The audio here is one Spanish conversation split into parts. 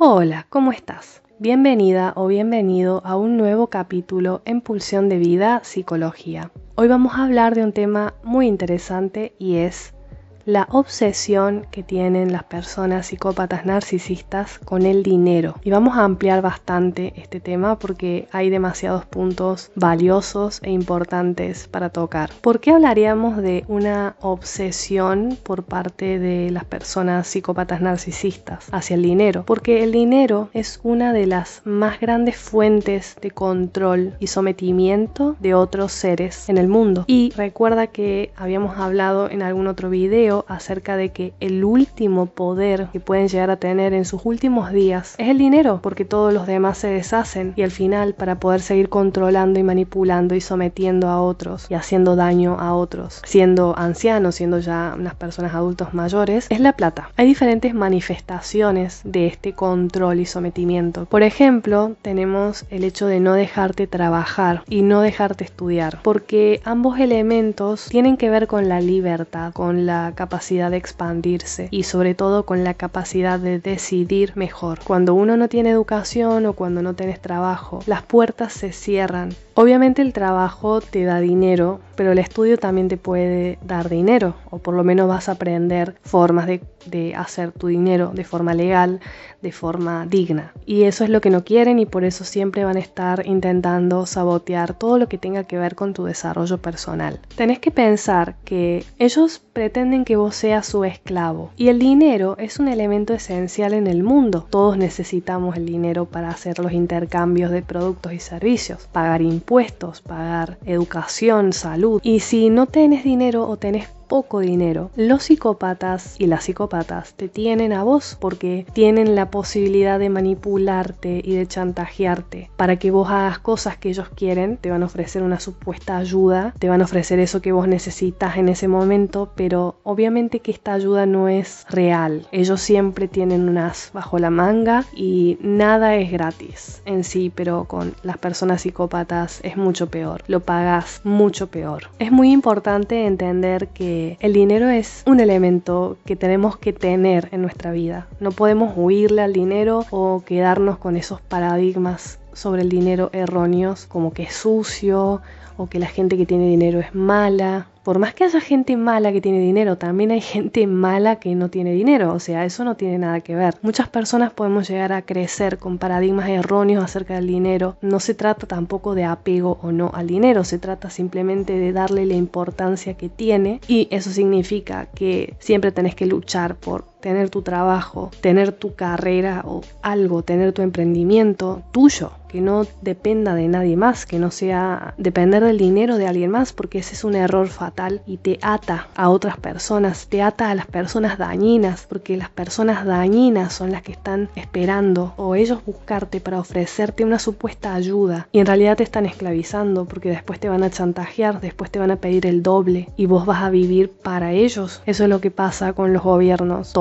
Hola, ¿cómo estás? Bienvenida o bienvenido a un nuevo capítulo en Pulsión de Vida Psicología. Hoy vamos a hablar de un tema muy interesante y es la obsesión que tienen las personas psicópatas narcisistas con el dinero. Y vamos a ampliar bastante este tema porque hay demasiados puntos valiosos e importantes para tocar. ¿Por qué hablaríamos de una obsesión por parte de las personas psicópatas narcisistas hacia el dinero? Porque el dinero es una de las más grandes fuentes de control y sometimiento de otros seres en el mundo. Y recuerda que habíamos hablado en algún otro video acerca de que el último poder que pueden llegar a tener en sus últimos días es el dinero, porque todos los demás se deshacen y al final para poder seguir controlando y manipulando y sometiendo a otros y haciendo daño a otros, siendo ancianos, siendo ya unas personas adultos mayores, es la plata. Hay diferentes manifestaciones de este control y sometimiento. Por ejemplo, tenemos el hecho de no dejarte trabajar y no dejarte estudiar, porque ambos elementos tienen que ver con la libertad, con la capacidad capacidad de expandirse y sobre todo con la capacidad de decidir mejor. Cuando uno no tiene educación o cuando no tienes trabajo, las puertas se cierran Obviamente el trabajo te da dinero, pero el estudio también te puede dar dinero, o por lo menos vas a aprender formas de, hacer tu dinero de forma legal, de forma digna. Y eso es lo que no quieren y por eso siempre van a estar intentando sabotear todo lo que tenga que ver con tu desarrollo personal. Tenés que pensar que ellos pretenden que vos seas su esclavo y el dinero es un elemento esencial en el mundo. Todos necesitamos el dinero para hacer los intercambios de productos y servicios, pagar impuestos impuestos, pagar educación, salud. Y si no tenés dinero o tenés poco dinero. Los psicópatas y las psicópatas te tienen a vos porque tienen la posibilidad de manipularte y de chantajearte para que vos hagas cosas que ellos quieren, te van a ofrecer una supuesta ayuda, te van a ofrecer eso que vos necesitas en ese momento, pero obviamente que esta ayuda no es real. Ellos siempre tienen unas bajo la manga y nada es gratis en sí, pero con las personas psicópatas es mucho peor, lo pagas mucho peor. Es muy importante entender que el dinero es un elemento que tenemos que tener en nuestra vida. No podemos huirle al dinero o quedarnos con esos paradigmas sobre el dinero erróneos como que es sucio o que la gente que tiene dinero es mala por más que haya gente mala que tiene dinero, también hay gente mala que no tiene dinero, o sea, eso no tiene nada que ver. Muchas personas podemos llegar a crecer con paradigmas erróneos acerca del dinero. No se trata tampoco de apego o no al dinero, se trata simplemente de darle la importancia que tiene y eso significa que siempre tenés que luchar por tener tu trabajo, tener tu carrera o algo, tener tu emprendimiento tuyo, que no dependa de nadie más, que no sea depender del dinero de alguien más, porque ese es un error fatal y te ata a otras personas, te ata a las personas dañinas, porque las personas dañinas son las que están esperando o ellos buscarte para ofrecerte una supuesta ayuda y en realidad te están esclavizando porque después te van a chantajear, después te van a pedir el doble y vos vas a vivir para ellos. Eso es lo que pasa con los gobiernos.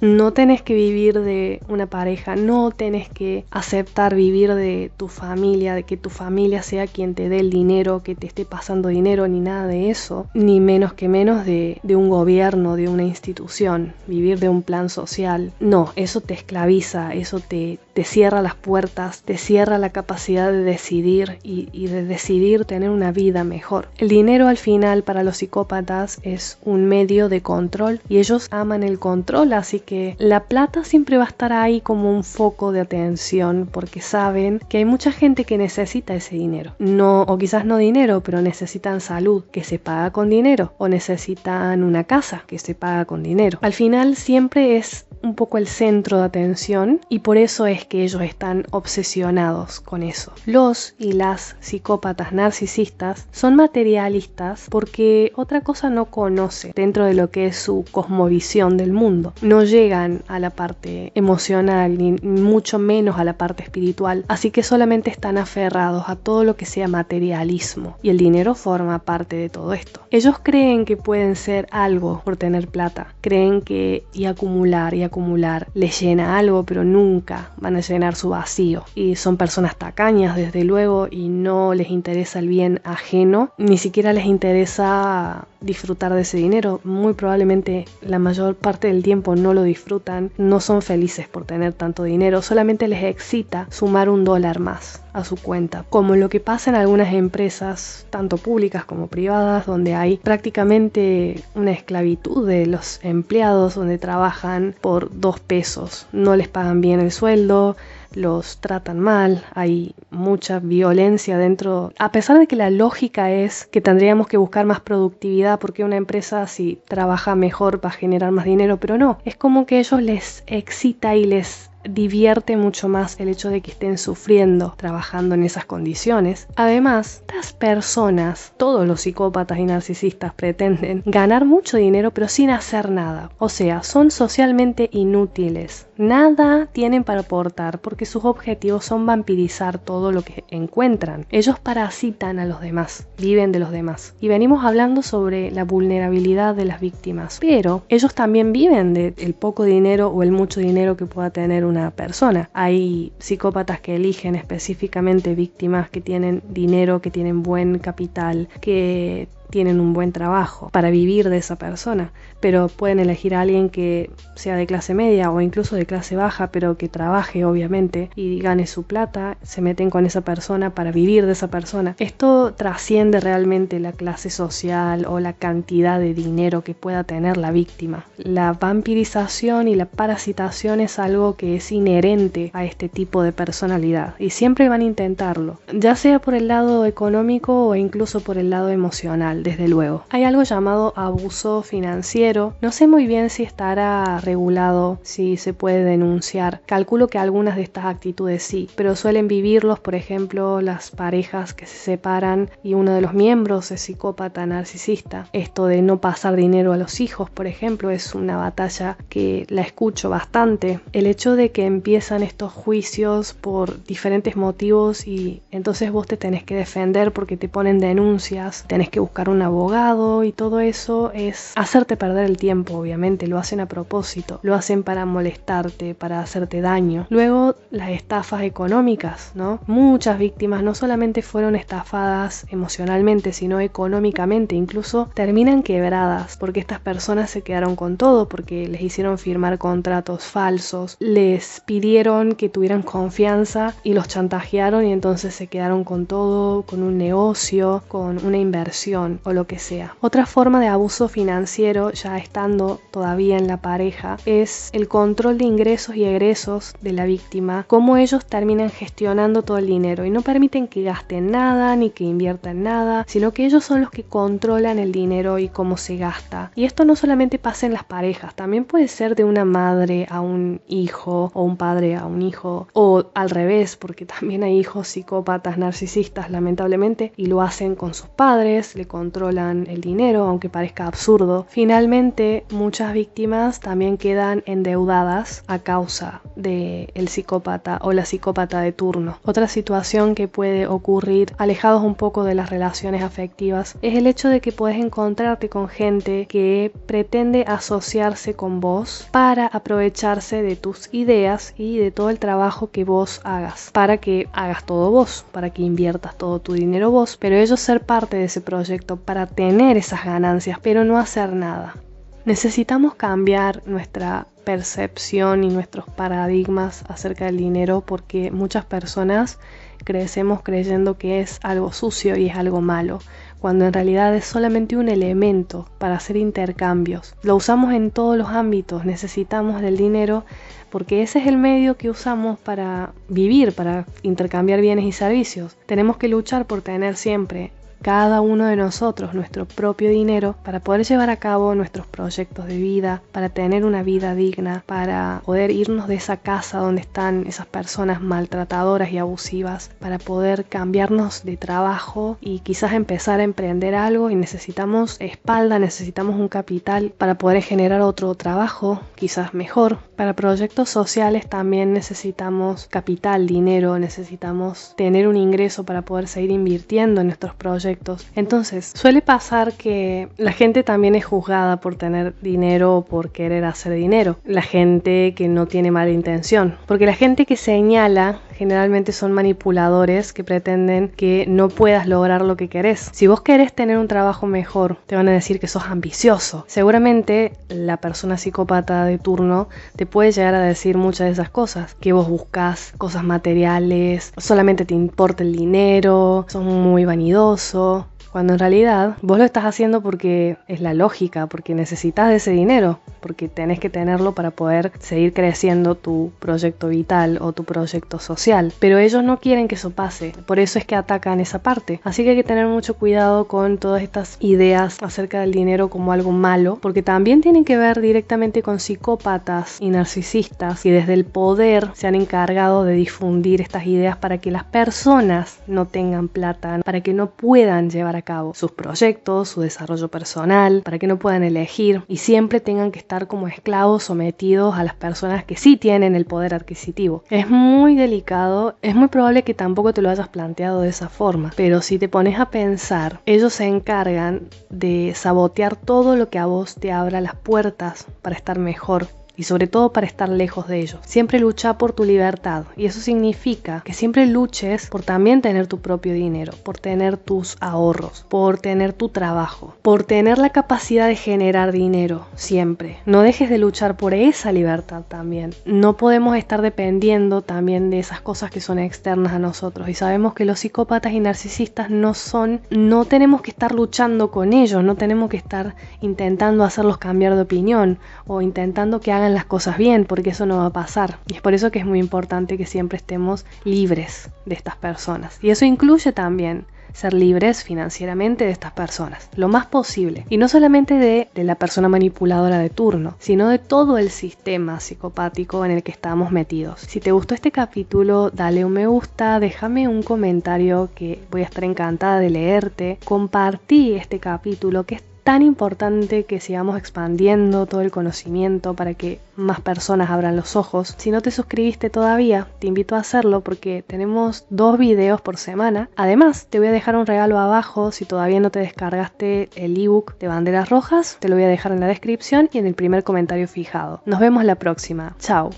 No tenés que vivir de una pareja, no tenés que aceptar vivir de tu familia, de que tu familia sea quien te dé el dinero, que te esté pasando dinero, ni nada de eso, ni menos que menos de, de un gobierno, de una institución, vivir de un plan social. No, eso te esclaviza, eso te, te cierra las puertas, te cierra la capacidad de decidir y, de decidir tener una vida mejor. El dinero al final para los psicópatas es un medio de control y ellos aman el control, así que la plata siempre va a estar ahí como un foco de atención porque saben que hay mucha gente que necesita ese dinero. No, o quizás no dinero, pero necesitan salud que se paga con dinero o necesitan una casa que se paga con dinero. Al final siempre es un poco el centro de atención y por eso es que ellos están obsesionados con eso. Los y las psicópatas narcisistas son materialistas porque otra cosa no conoce dentro de lo que es su cosmovisión del mundo. No llegan a la parte emocional ni mucho menos a la parte espiritual, así que solamente están aferrados a todo lo que sea materialismo y el dinero forma parte de todo esto. Ellos creen que pueden ser algo por tener plata, creen que y acumular y acumular les llena algo, pero nunca van llenar su vacío. Y son personas tacañas, desde luego, y no les interesa el bien ajeno, ni siquiera les interesa disfrutar de ese dinero. Muy probablemente la mayor parte del tiempo no lo disfrutan, no son felices por tener tanto dinero, solamente les excita sumar un dólar más a su cuenta, como lo que pasa en algunas empresas, tanto públicas como privadas, donde hay prácticamente una esclavitud de los empleados, donde trabajan por dos pesos, no les pagan bien el sueldo, los tratan mal, hay mucha violencia dentro. A pesar de que la lógica es que tendríamos que buscar más productividad porque una empresa si trabaja mejor va a generar más dinero, pero no, es como que ellos les excita y les divierte mucho más el hecho de que estén sufriendo trabajando en esas condiciones. Además, estas personas, todos los psicópatas y narcisistas pretenden ganar mucho dinero pero sin hacer nada. O sea, son socialmente inútiles. Nada tienen para aportar porque sus objetivos son vampirizar todo lo que encuentran. Ellos parasitan a los demás, viven de los demás. Y venimos hablando sobre la vulnerabilidad de las víctimas, pero ellos también viven del el poco dinero o el mucho dinero que pueda tener una persona. Hay psicópatas que eligen específicamente víctimas que tienen dinero, que tienen buen capital, que tienen un buen trabajo para vivir de esa persona, pero pueden elegir a alguien que sea de clase media o incluso de clase baja, pero que trabaje obviamente y gane su plata, se meten con esa persona para vivir de esa persona. Esto trasciende realmente la clase social o la cantidad de dinero que pueda tener la víctima. La vampirización y la parasitación es algo que es inherente a este tipo de personalidad y siempre van a intentarlo, ya sea por el lado económico o incluso por el lado emocional desde luego. Hay algo llamado abuso financiero. No sé muy bien si estará regulado, si se puede denunciar. Calculo que algunas de estas actitudes sí, pero suelen vivirlos, por ejemplo, las parejas que se separan y uno de los miembros es psicópata narcisista. Esto de no pasar dinero a los hijos, por ejemplo, es una batalla que la escucho bastante. El hecho de que empiezan estos juicios por diferentes motivos y entonces vos te tenés que defender porque te ponen denuncias, tenés que buscar un abogado y todo eso es hacerte perder el tiempo, obviamente, lo hacen a propósito, lo hacen para molestarte, para hacerte daño. Luego las estafas económicas, ¿no? Muchas víctimas no solamente fueron estafadas emocionalmente, sino económicamente, incluso terminan quebradas porque estas personas se quedaron con todo, porque les hicieron firmar contratos falsos, les pidieron que tuvieran confianza y los chantajearon y entonces se quedaron con todo, con un negocio, con una inversión o lo que sea. Otra forma de abuso financiero, ya estando todavía en la pareja, es el control de ingresos y egresos de la víctima, cómo ellos terminan gestionando todo el dinero y no permiten que gasten nada ni que inviertan nada, sino que ellos son los que controlan el dinero y cómo se gasta. Y esto no solamente pasa en las parejas, también puede ser de una madre a un hijo o un padre a un hijo o al revés, porque también hay hijos psicópatas narcisistas lamentablemente y lo hacen con sus padres, le controlan el dinero, aunque parezca absurdo. Finalmente, muchas víctimas también quedan endeudadas a causa del el psicópata o la psicópata de turno. Otra situación que puede ocurrir, alejados un poco de las relaciones afectivas, es el hecho de que puedes encontrarte con gente que pretende asociarse con vos para aprovecharse de tus ideas y de todo el trabajo que vos hagas, para que hagas todo vos, para que inviertas todo tu dinero vos, pero ellos ser parte de ese proyecto para tener esas ganancias, pero no hacer nada. Necesitamos cambiar nuestra percepción y nuestros paradigmas acerca del dinero porque muchas personas crecemos creyendo que es algo sucio y es algo malo, cuando en realidad es solamente un elemento para hacer intercambios. Lo usamos en todos los ámbitos, necesitamos del dinero porque ese es el medio que usamos para vivir, para intercambiar bienes y servicios. Tenemos que luchar por tener siempre cada uno de nosotros nuestro propio dinero para poder llevar a cabo nuestros proyectos de vida, para tener una vida digna, para poder irnos de esa casa donde están esas personas maltratadoras y abusivas, para poder cambiarnos de trabajo y quizás empezar a emprender algo y necesitamos espalda, necesitamos un capital para poder generar otro trabajo, quizás mejor. Para proyectos sociales también necesitamos capital, dinero, necesitamos tener un ingreso para poder seguir invirtiendo en nuestros proyectos entonces, suele pasar que la gente también es juzgada por tener dinero o por querer hacer dinero. La gente que no tiene mala intención. Porque la gente que señala generalmente son manipuladores que pretenden que no puedas lograr lo que querés. Si vos querés tener un trabajo mejor, te van a decir que sos ambicioso. Seguramente la persona psicópata de turno te puede llegar a decir muchas de esas cosas, que vos buscas cosas materiales, solamente te importa el dinero, sos muy vanidoso, cuando en realidad vos lo estás haciendo porque es la lógica, porque necesitas de ese dinero, porque tenés que tenerlo para poder seguir creciendo tu proyecto vital o tu proyecto social. Pero ellos no quieren que eso pase, por eso es que atacan esa parte. Así que hay que tener mucho cuidado con todas estas ideas acerca del dinero como algo malo, porque también tienen que ver directamente con psicópatas y narcisistas que desde el poder se han encargado de difundir estas ideas para que las personas no tengan plata, para que no puedan llevar a cabo sus proyectos, su desarrollo personal, para que no puedan elegir y siempre tengan que estar como esclavos sometidos a las personas que sí tienen el poder adquisitivo. Es muy delicado, es muy probable que tampoco te lo hayas planteado de esa forma, pero si te pones a pensar, ellos se encargan de sabotear todo lo que a vos te abra las puertas para estar mejor y sobre todo para estar lejos de ellos. Siempre lucha por tu libertad y eso significa que siempre luches por también tener tu propio dinero, por tener tus ahorros, por tener tu trabajo, por tener la capacidad de generar dinero siempre. No dejes de luchar por esa libertad también. No podemos estar dependiendo también de esas cosas que son externas a nosotros y sabemos que los psicópatas y narcisistas no son, no tenemos que estar luchando con ellos, no tenemos que estar intentando hacerlos cambiar de opinión o intentando que las cosas bien, porque eso no va a pasar. Y es por eso que es muy importante que siempre estemos libres de estas personas. Y eso incluye también ser libres financieramente de estas personas, lo más posible. Y no solamente de, de, la persona manipuladora de turno, sino de todo el sistema psicopático en el que estamos metidos. Si te gustó este capítulo, dale un me gusta, déjame un comentario que voy a estar encantada de leerte. Compartí este capítulo que es tan importante que sigamos expandiendo todo el conocimiento para que más personas abran los ojos. Si no te suscribiste todavía, te invito a hacerlo porque tenemos dos videos por semana. Además, te voy a dejar un regalo abajo si todavía no te descargaste el ebook de banderas rojas. Te lo voy a dejar en la descripción y en el primer comentario fijado. Nos vemos la próxima. Chao.